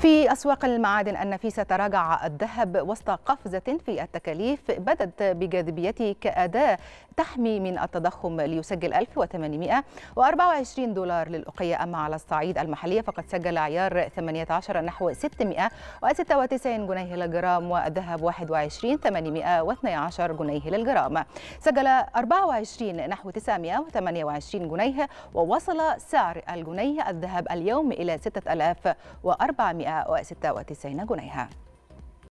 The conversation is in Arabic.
في أسواق المعادن النفيسة تراجع الذهب وسط قفزة في التكاليف بدت بجاذبيته كأداة تحمي من التضخم ليسجل 1824 دولار للأقية أما على الصعيد المحلية فقد سجل عيار 18 نحو 696 جنيه للجرام والذهب 21 812 جنيه للجرام سجل 24 نحو 928 جنيه ووصل سعر الجنيه الذهب اليوم إلى 6496 جنيها